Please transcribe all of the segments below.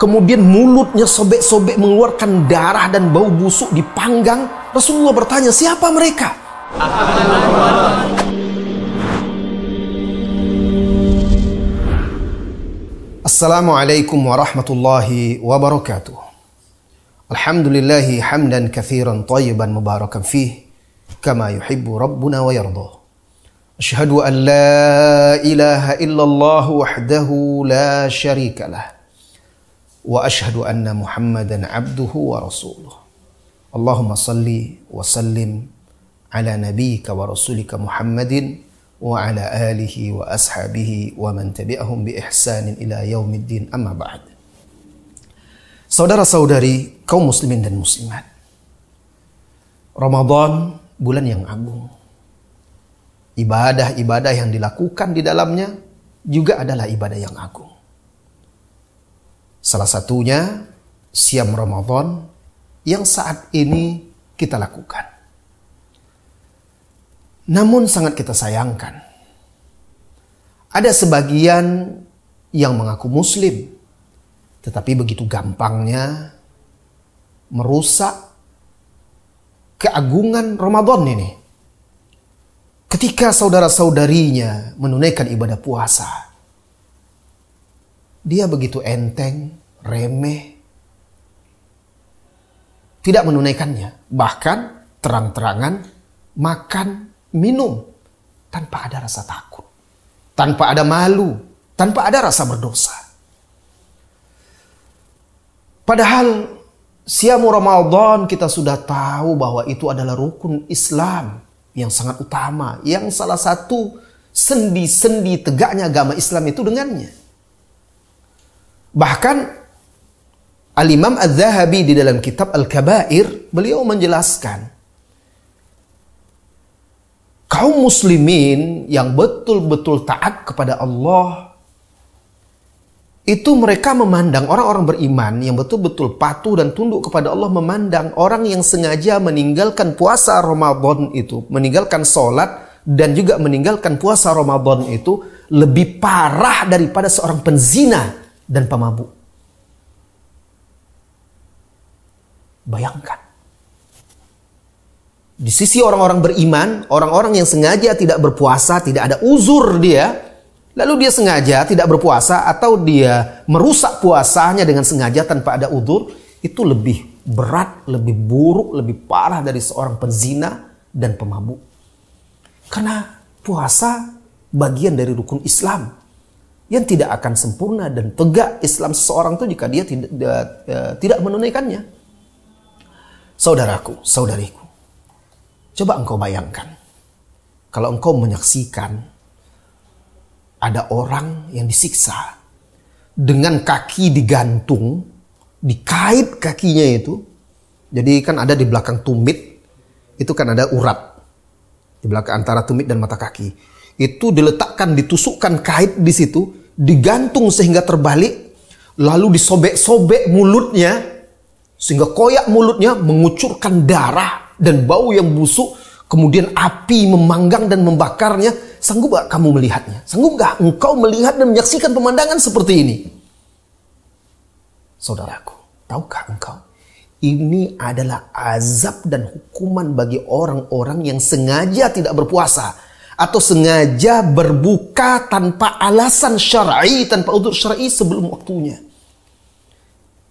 kemudian mulutnya sobek-sobek mengeluarkan darah dan bau busuk dipanggang. Rasulullah bertanya, siapa mereka? Assalamualaikum warahmatullahi wabarakatuh. Alhamdulillahi hamdan kathiran tayyiban mubarakan fih. Kama yuhibbu rabbuna wa yardha. Ashhadu an la ilaha illallah wahdahu la sharika lah wa ashadu anna Muhammadan abduhu wa rasuluh. Allahumma salli wa sallim ala nabiyyika wa rasulika Muhammadin wa ala alihi wa ashabihi wa man tabi'ahum bi ihsanin ila yaumiddin amma ba'd. Saudara-saudari kaum muslimin dan muslimat. Ramadan bulan yang agung. Ibadah-ibadah yang dilakukan di dalamnya juga adalah ibadah yang agung. Salah satunya siam Ramadan yang saat ini kita lakukan. Namun sangat kita sayangkan. Ada sebagian yang mengaku muslim. Tetapi begitu gampangnya merusak keagungan Ramadan ini. Ketika saudara-saudarinya menunaikan ibadah puasa, dia begitu enteng remeh, tidak menunaikannya, bahkan terang-terangan makan, minum tanpa ada rasa takut, tanpa ada malu, tanpa ada rasa berdosa. Padahal siamu Ramadan kita sudah tahu bahwa itu adalah rukun Islam yang sangat utama, yang salah satu sendi-sendi tegaknya agama Islam itu dengannya. Bahkan Al-Imam al zahabi di dalam kitab Al-Kabair, beliau menjelaskan kaum muslimin yang betul-betul taat kepada Allah itu mereka memandang orang-orang beriman yang betul-betul patuh dan tunduk kepada Allah memandang orang yang sengaja meninggalkan puasa Ramadan itu, meninggalkan sholat dan juga meninggalkan puasa Ramadan itu lebih parah daripada seorang penzina dan pemabuk. Bayangkan. Di sisi orang-orang beriman, orang-orang yang sengaja tidak berpuasa, tidak ada uzur dia, lalu dia sengaja tidak berpuasa atau dia merusak puasanya dengan sengaja tanpa ada uzur, itu lebih berat, lebih buruk, lebih parah dari seorang penzina dan pemabuk. Karena puasa bagian dari rukun Islam yang tidak akan sempurna dan tegak Islam seseorang itu jika dia tidak eh, menunaikannya. Saudaraku, saudariku, coba engkau bayangkan kalau engkau menyaksikan ada orang yang disiksa dengan kaki digantung, dikait kakinya itu. Jadi kan ada di belakang tumit, itu kan ada urat di belakang antara tumit dan mata kaki. Itu diletakkan, ditusukkan kait di situ, digantung sehingga terbalik, lalu disobek-sobek mulutnya sehingga koyak mulutnya mengucurkan darah dan bau yang busuk. Kemudian api memanggang dan membakarnya. Sanggup gak kamu melihatnya? Sanggup gak engkau melihat dan menyaksikan pemandangan seperti ini? Saudaraku, tahukah engkau? Ini adalah azab dan hukuman bagi orang-orang yang sengaja tidak berpuasa atau sengaja berbuka tanpa alasan syar'i, tanpa udur syar'i sebelum waktunya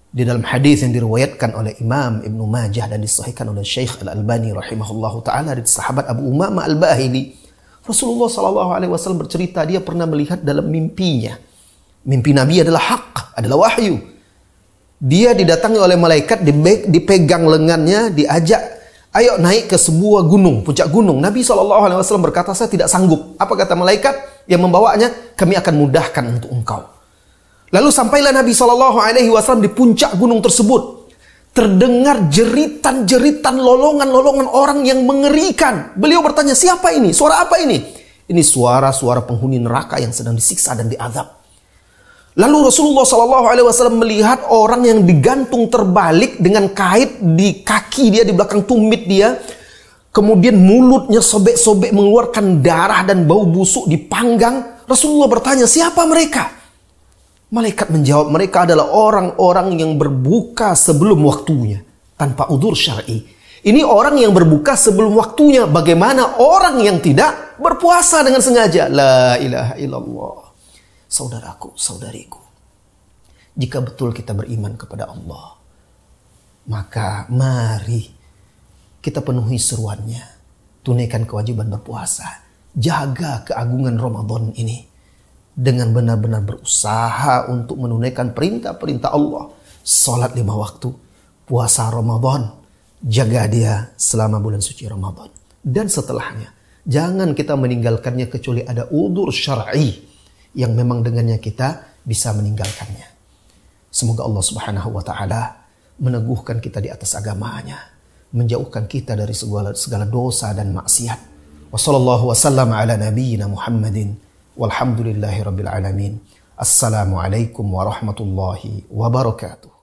di dalam hadis yang diriwayatkan oleh Imam Ibnu Majah dan disahihkan oleh Syekh Al Albani rahimahullahu taala dari sahabat Abu Umamah Al Bahili Rasulullah Shallallahu Alaihi Wasallam bercerita dia pernah melihat dalam mimpinya mimpi Nabi adalah hak adalah wahyu dia didatangi oleh malaikat dipegang lengannya diajak ayo naik ke sebuah gunung puncak gunung Nabi sallallahu Alaihi Wasallam berkata saya tidak sanggup apa kata malaikat yang membawanya kami akan mudahkan untuk engkau Lalu sampailah Nabi Shallallahu Alaihi Wasallam di puncak gunung tersebut. Terdengar jeritan-jeritan lolongan-lolongan orang yang mengerikan. Beliau bertanya, siapa ini? Suara apa ini? Ini suara-suara penghuni neraka yang sedang disiksa dan diazab. Lalu Rasulullah Shallallahu Alaihi Wasallam melihat orang yang digantung terbalik dengan kait di kaki dia di belakang tumit dia, kemudian mulutnya sobek-sobek mengeluarkan darah dan bau busuk dipanggang. Rasulullah bertanya, siapa mereka? Malaikat menjawab mereka adalah orang-orang yang berbuka sebelum waktunya tanpa udur syar'i. Ini orang yang berbuka sebelum waktunya. Bagaimana orang yang tidak berpuasa dengan sengaja? La ilaha illallah. Saudaraku, saudariku. Jika betul kita beriman kepada Allah, maka mari kita penuhi seruannya. Tunaikan kewajiban berpuasa. Jaga keagungan Ramadan ini dengan benar-benar berusaha untuk menunaikan perintah-perintah Allah. Salat lima waktu, puasa Ramadan, jaga dia selama bulan suci Ramadan. Dan setelahnya, jangan kita meninggalkannya kecuali ada udur syar'i yang memang dengannya kita bisa meninggalkannya. Semoga Allah Subhanahu wa taala meneguhkan kita di atas agamanya, menjauhkan kita dari segala segala dosa dan maksiat. Wassallallahu wasallam ala والحمد لله رب العالمين السلام عليكم ورحمه الله وبركاته